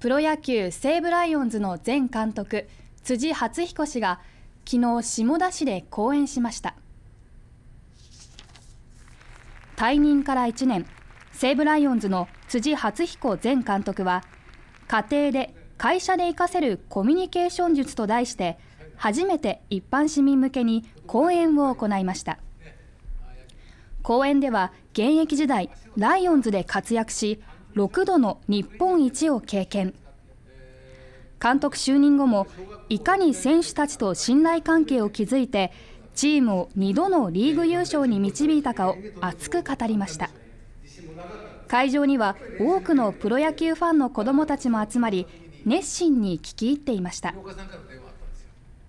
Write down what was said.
プロ野球西武ライオンズの前監督辻初彦氏が昨日下田市で講演しました退任から1年西武ライオンズの辻初彦前監督は家庭で会社で活かせるコミュニケーション術と題して初めて一般市民向けに講演を行いました講演では現役時代ライオンズで活躍し6度の日本一を経験監督就任後もいかに選手たちと信頼関係を築いてチームを2度のリーグ優勝に導いたかを熱く語りました会場には多くのプロ野球ファンの子どもたちも集まり熱心に聞き入っていました